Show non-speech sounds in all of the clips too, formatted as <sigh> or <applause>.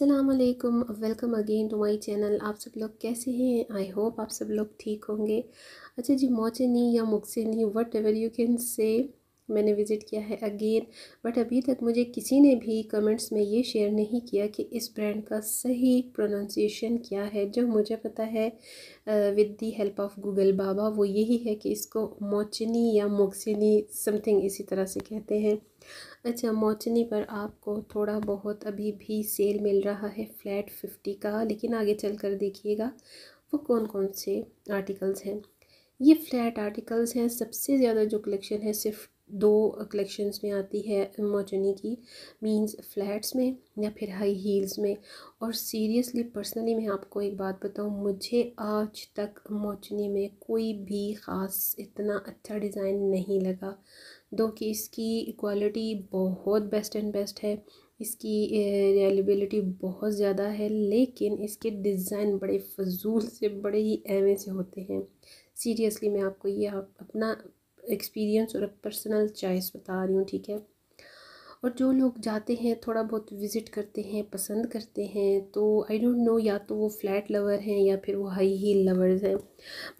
असलकम welcome again to my channel आप सब लोग कैसे हैं आई होप आप सब लोग ठीक होंगे अच्छा जी मोचनी या मुक्सनी whatever you can say मैंने विज़िट किया है अगेन बट अभी तक मुझे किसी ने भी कमेंट्स में ये शेयर नहीं किया कि इस ब्रांड का सही प्रोनाउंसिएशन क्या है जो मुझे पता है with the help of Google बाबा वो यही है कि इसको मोचनी या मोक्सिनी समथिंग इसी तरह से कहते हैं अच्छा मोचनी पर आपको थोड़ा बहुत अभी भी सेल मिल रहा है फ्लैट फिफ्टी का लेकिन आगे चल कर देखिएगा वो कौन कौन से आर्टिकल्स हैं ये फ्लैट आर्टिकल्स हैं सबसे ज़्यादा जो कलेक्शन है सिर्फ दो कलेक्शंस में आती है मोचनी की मींस फ्लैट्स में या फिर हाई हील्स में और सीरियसली पर्सनली मैं आपको एक बात बताऊं मुझे आज तक मोचनी में कोई भी ख़ास इतना अच्छा डिज़ाइन नहीं लगा दो कि इसकी क्वालिटी बहुत बेस्ट एंड बेस्ट है इसकी रेलिबिलिटी बहुत ज़्यादा है लेकिन इसके डिज़ाइन बड़े फजूल से बड़े ही एवे से होते हैं सीरियसली मैं आपको ये आप अपना एक्सपीरियंस और पर्सनल चॉइस बता रही हूँ ठीक है और जो लोग जाते हैं थोड़ा बहुत विज़िट करते हैं पसंद करते हैं तो आई डोंट नो या तो वो फ्लैट लवर हैं या फिर वो हाई हील लवर्स हैं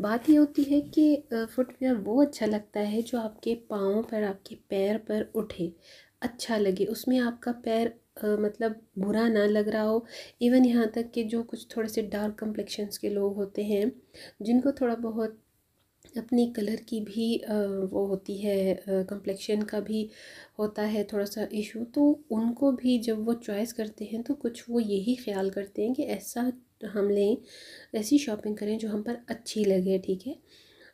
बात ये होती है कि फुटवेयर वो अच्छा लगता है जो आपके पाँव पर आपके पैर पर उठे अच्छा लगे उसमें आपका पैर मतलब बुरा ना लग रहा हो इवन यहाँ तक कि जो कुछ थोड़े से डार्क कम्प्लेक्शंस के लोग होते हैं जिनको थोड़ा बहुत अपनी कलर की भी वो होती है कंप्लेक्शन का भी होता है थोड़ा सा इशू तो उनको भी जब वो चॉइस करते हैं तो कुछ वो यही ख्याल करते हैं कि ऐसा हम लें ऐसी शॉपिंग करें जो हम पर अच्छी लगे ठीक है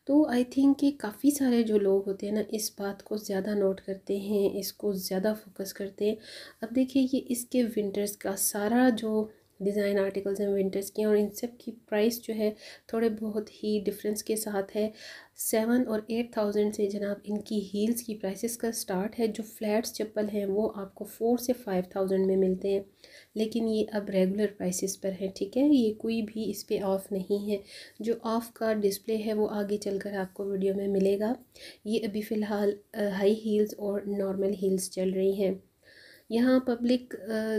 तो आई थिंक कि काफ़ी सारे जो लोग होते हैं ना इस बात को ज़्यादा नोट करते हैं इसको ज़्यादा फोकस करते हैं अब देखिए ये इसके विंटर्स का सारा जो डिज़ाइन आर्टिकल्स हैं विंटर्स के और इन सब की प्राइस जो है थोड़े बहुत ही डिफरेंस के साथ है सेवन और एट थाउजेंड से जनाब इनकी हील्स की प्राइसेस का स्टार्ट है जो फ्लैट्स चप्पल हैं वो आपको फ़ोर से फाइव थाउजेंड में मिलते हैं लेकिन ये अब रेगुलर प्राइसेस पर हैं ठीक है ये कोई भी इस पर ऑफ़ नहीं है जो ऑफ़ का डिस्प्ले है वो आगे चल आपको वीडियो में मिलेगा ये अभी फ़िलहाल हाई हील्स और नॉर्मल हील्स चल रही हैं यहाँ पब्लिक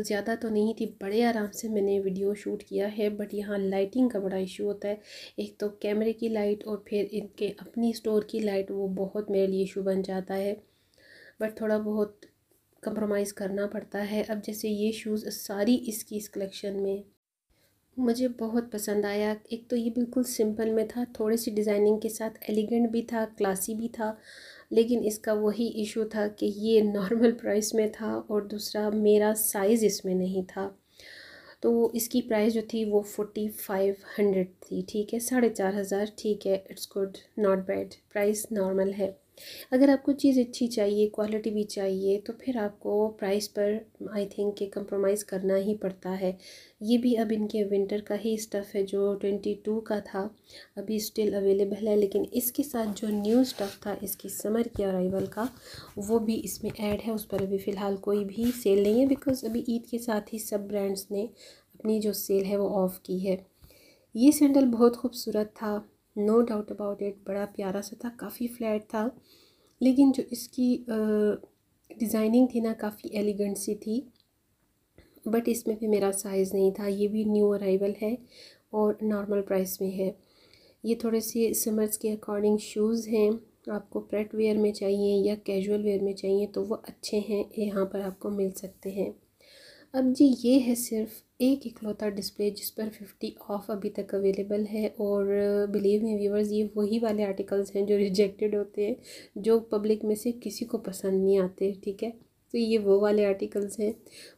ज़्यादा तो नहीं थी बड़े आराम से मैंने वीडियो शूट किया है बट यहाँ लाइटिंग का बड़ा इशू होता है एक तो कैमरे की लाइट और फिर इनके अपनी स्टोर की लाइट वो बहुत मेरे लिए इशू बन जाता है बट थोड़ा बहुत कंप्रोमाइज़ करना पड़ता है अब जैसे ये शूज़ सारी इसकी इस कलेक्शन में मुझे बहुत पसंद आया एक तो ये बिल्कुल सिंपल में था थोड़ी सी डिज़ाइनिंग के साथ एलिगेंट भी था क्लासी भी था लेकिन इसका वही इशू था कि ये <laughs> नॉर्मल प्राइस में था और दूसरा मेरा साइज़ इसमें नहीं था तो इसकी प्राइस जो थी वो फोर्टी फाइव हंड्रेड थी ठीक है साढ़े चार हज़ार ठीक है it's good not bad price normal है अगर आपको चीज़ अच्छी चाहिए क्वालिटी भी चाहिए तो फिर आपको प्राइस पर आई थिंक के कंप्रोमाइज़ करना ही पड़ता है ये भी अब इनके विंटर का ही स्टफ़ है जो ट्वेंटी टू का था अभी स्टिल अवेलेबल है लेकिन इसके साथ जो न्यू स्टफ़ था इसकी समर की अराइवल का वो भी इसमें ऐड है उस पर अभी फ़िलहाल कोई भी सेल नहीं है बिकॉज़ अभी ईद के साथ ही सब ब्रांड्स ने अपनी जो सेल है वो ऑफ़ की है ये सैंडल बहुत खूबसूरत था नो डाउट अबाउट इट बड़ा प्यारा सा था काफ़ी फ्लैट था लेकिन जो इसकी डिज़ाइनिंग थी ना काफ़ी एलिगेंट सी थी बट इसमें भी मेरा साइज़ नहीं था ये भी न्यू अराइवल है और नॉर्मल प्राइस में है ये थोड़े से समर्स के अकॉर्डिंग शूज़ हैं आपको प्रेट वेयर में चाहिए या कैजुअल वेयर में चाहिए तो वो अच्छे हैं यहाँ पर आपको मिल सकते हैं अब जी ये है सिर्फ एक इकलौता डिस्प्ले जिस पर फिफ्टी ऑफ अभी तक अवेलेबल है और बिलीव में व्यूवर्स ये वही वाले आर्टिकल्स हैं जो रिजेक्टेड होते हैं जो पब्लिक में से किसी को पसंद नहीं आते ठीक है तो ये वो वाले आर्टिकल्स हैं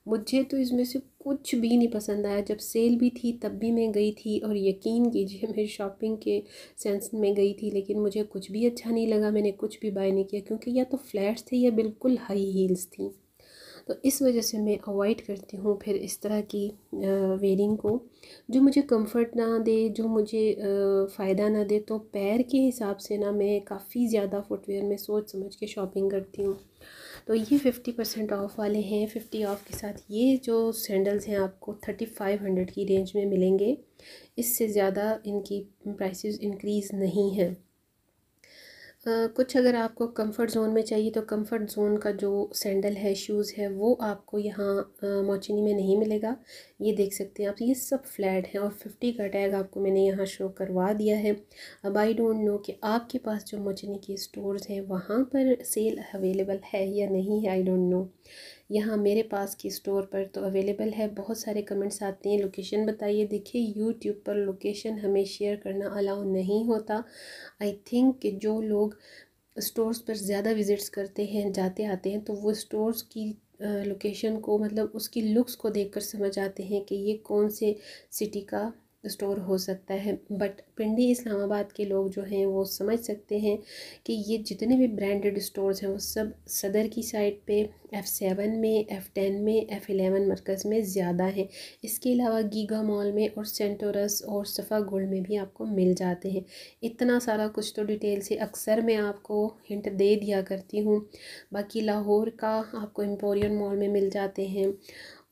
मुझे तो इसमें से कुछ भी नहीं पसंद आया जब सेल भी थी तब भी मैं गई थी और यकीन कीजिए मैं शॉपिंग के सेंस में गई थी लेकिन मुझे कुछ भी अच्छा नहीं लगा मैंने कुछ भी बाय नहीं किया क्योंकि या तो फ्लैट्स थे या बिल्कुल हाई हील्स थी तो इस वजह से मैं अवॉइड करती हूँ फिर इस तरह की वेयरिंग को जो मुझे कंफर्ट ना दे जो मुझे फ़ायदा ना दे तो पैर के हिसाब से ना मैं काफ़ी ज़्यादा फुटवेयर में सोच समझ के शॉपिंग करती हूँ तो ये फ़िफ्टी परसेंट ऑफ़ वाले हैं फ़िफ्टी ऑफ़ के साथ ये जो सैंडल्स हैं आपको थर्टी फाइव हंड्रेड की रेंज में मिलेंगे इससे ज़्यादा इनकी प्राइसेस इंक्रीज़ नहीं है कुछ अगर आपको कंफर्ट जोन में चाहिए तो कंफर्ट जोन का जो सैंडल है शूज़ है वो आपको यहाँ मोचिनी में नहीं मिलेगा ये देख सकते हैं आप ये सब फ्लैट हैं और फिफ्टी का टैग आपको मैंने यहाँ शो करवा दिया है अब आई डोंट नो कि आपके पास जो मोचिनी के स्टोर्स हैं वहाँ पर सेल अवेलेबल है या नहीं है आई डोंट नो यहाँ मेरे पास की स्टोर पर तो अवेलेबल है बहुत सारे कमेंट्स आते हैं लोकेशन बताइए देखिए यूट्यूब पर लोकेशन हमें शेयर करना अलाउ नहीं होता आई थिंक कि जो लोग स्टोर्स पर ज़्यादा विज़िट्स करते हैं जाते आते हैं तो वो स्टोर्स की लोकेशन को मतलब उसकी लुक्स को देखकर समझ आते हैं कि ये कौन से सिटी का स्टोर हो सकता है बट पिंडी इस्लामाबाद के लोग जो हैं वो समझ सकते हैं कि ये जितने भी ब्रांडेड स्टोर्स हैं वो सब सदर की साइड पे एफ़ सेवन में एफ़ टेन में एफ़ एलेवन मरकज़ में ज़्यादा हैं इसके अलावा गीगा मॉल में और सेंटोरस और सफ़ा गोल्ड में भी आपको मिल जाते हैं इतना सारा कुछ तो डिटेल से अक्सर मैं आपको हिंट दे दिया करती हूँ बाकी लाहौर का आपको एम्पोरियन मॉल में मिल जाते हैं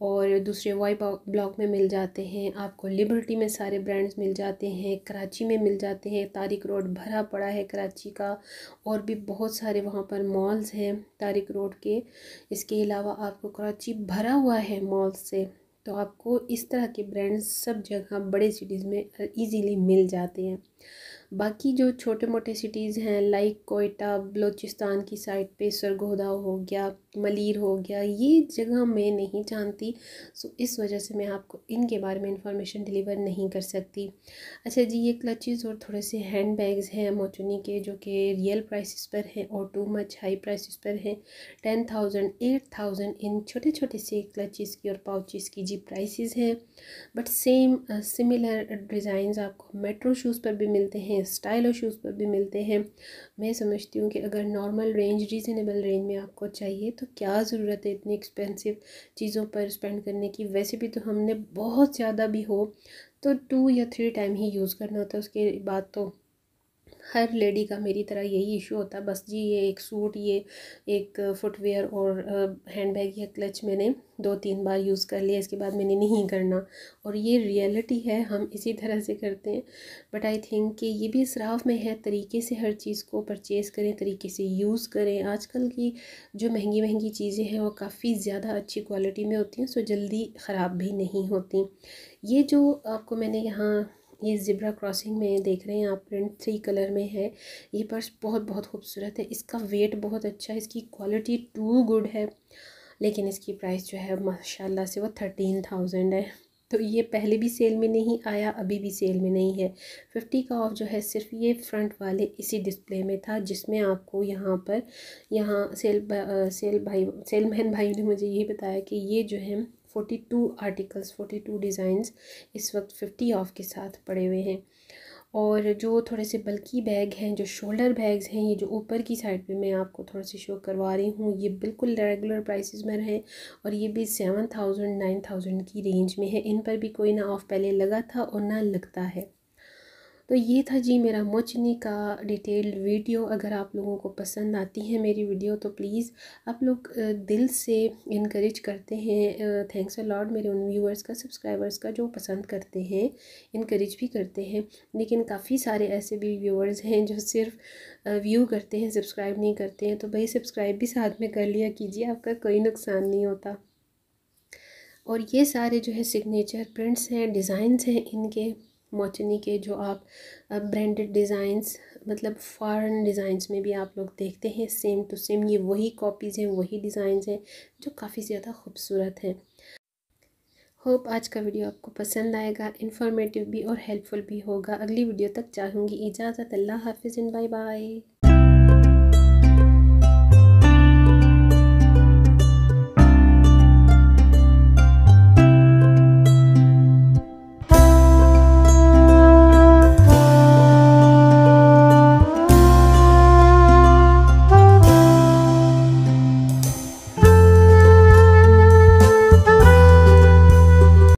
और दूसरे वाई ब्लॉक में मिल जाते हैं आपको लिबर्टी में सारे ब्रांड्स मिल जाते हैं कराची में मिल जाते हैं तारिक रोड भरा पड़ा है कराची का और भी बहुत सारे वहाँ पर मॉल्स हैं तारिक रोड के इसके अलावा आपको कराची भरा हुआ है मॉल्स से तो आपको इस तरह के ब्रांड्स सब जगह बड़े सिटीज़ में ईजीली मिल जाते हैं बाकी जो छोटे मोटे सिटीज़ हैं लाइक कोयटा बलूचिस्तान की साइड पे सरगोदा हो गया मलीर हो गया ये जगह मैं नहीं जानती सो इस वजह से मैं आपको इनके बारे में इंफॉर्मेशन डिलीवर नहीं कर सकती अच्छा जी ये क्लचेज़ और थोड़े से हैंड बैग्स हैं मोचुनी के जो कि रियल प्राइस पर हैं और टू मच हाई प्राइस पर हैं टेन थाउजेंड एट थाउजेंड इन छोटे छोटे से क्लचेस की और पाउचेस की जी प्राइस हैं बट सेम सिमिलर डिज़ाइन आपको मेट्रो शूज़ पर भी मिलते हैं हैं स्टाइल और शूज़ पर भी मिलते हैं मैं समझती हूँ कि अगर नॉर्मल रेंज रीज़नेबल रेंज में आपको चाहिए तो क्या ज़रूरत है इतनी एक्सपेंसिव चीज़ों पर स्पेंड करने की वैसे भी तो हमने बहुत ज़्यादा भी हो तो टू या थ्री टाइम ही यूज़ करना होता है उसके बाद तो हर लेडी का मेरी तरह यही इशू होता बस जी ये एक सूट ये एक फुटवेयर और हैंड बैग या क्लच मैंने दो तीन बार यूज़ कर लिया इसके बाद मैंने नहीं करना और ये रियलिटी है हम इसी तरह से करते हैं बट आई थिंक कि ये भी इसराफ में है तरीके से हर चीज़ को परचेज़ करें तरीके से यूज़ करें आजकल की जो महंगी महंगी चीज़ें हैं वो काफ़ी ज़्यादा अच्छी क्वालिटी में होती हैं सो जल्दी ख़राब भी नहीं होती ये जो आपको मैंने यहाँ ये ज़िब्रा क्रॉसिंग में देख रहे हैं आप प्रिंट थ्री कलर में है ये पर्स बहुत बहुत खूबसूरत है इसका वेट बहुत अच्छा है इसकी क्वालिटी टू गुड है लेकिन इसकी प्राइस जो है माशाल्लाह से वो थर्टीन थाउजेंड है तो ये पहले भी सेल में नहीं आया अभी भी सेल में नहीं है फिफ्टी का ऑफ जो है सिर्फ ये फ्रंट वाले इसी डिस्प्ले में था जिसमें आपको यहाँ पर यहाँ सेल बा, सेल भाई सेल मैन भाई ने मुझे ये बताया कि ये जो है forty two articles forty two designs इस वक्त फिफ्टी ऑफ के साथ पड़े हुए हैं और जो थोड़े से बल्कि बैग हैं जो शोल्डर बैग्स हैं ये जो ऊपर की साइड पे मैं आपको थोड़ा सा शो करवा रही हूँ ये बिल्कुल रेगुलर प्राइसेस में रहें और ये भी सेवन थाउजेंड नाइन थाउजेंड की रेंज में है इन पर भी कोई ना ऑफ पहले लगा था और ना लगता है तो ये था जी मेरा मोचनी का डिटेल वीडियो अगर आप लोगों को पसंद आती है मेरी वीडियो तो प्लीज़ आप लोग दिल से इनक्रेज करते हैं थैंक्स लॉर्ड मेरे उन व्यूअर्स का सब्सक्राइबर्स का जो पसंद करते हैं इनक्रेज भी करते हैं लेकिन काफ़ी सारे ऐसे भी व्यूअर्स हैं जो सिर्फ व्यू करते हैं सब्सक्राइब नहीं करते हैं तो भाई सब्सक्राइब भी साथ में कर लिया कीजिए आपका कोई नुकसान नहीं होता और ये सारे जो है सिग्नेचर प्रिंट्स हैं डिज़ाइंस हैं इनके मोचनी के जो आप ब्रांडेड डिज़ाइंस मतलब फ़ॉरेन डिज़ाइंस में भी आप लोग देखते हैं सेम टू सेम ये वही कॉपीज़ हैं वही डिज़ाइंस हैं जो काफ़ी ज़्यादा खूबसूरत हैं होप आज का वीडियो आपको पसंद आएगा इन्फॉर्मेटिव भी और हेल्पफुल भी होगा अगली वीडियो तक चाहूँगी इजाज़त अल्लाह हाफिज़ इन बाय बाय